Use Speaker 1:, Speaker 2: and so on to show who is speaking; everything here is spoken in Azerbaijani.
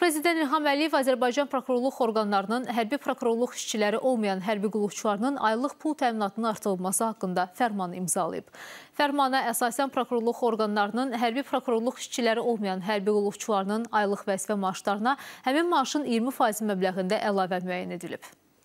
Speaker 1: Prezident İlham Əliyev Azərbaycan prokurorluq orqanlarının hərbi prokurorluq işçiləri olmayan hərbi qulluqçularının aylıq pul təminatının artırılması haqqında fərman imzalayıb. Fərmana əsasən prokurorluq orqanlarının hərbi prokurorluq işçiləri olmayan hərbi qulluqçularının aylıq vəzifə maaşlarına həmin maaşın 20% məbləğində əlavə müəyyən edilib.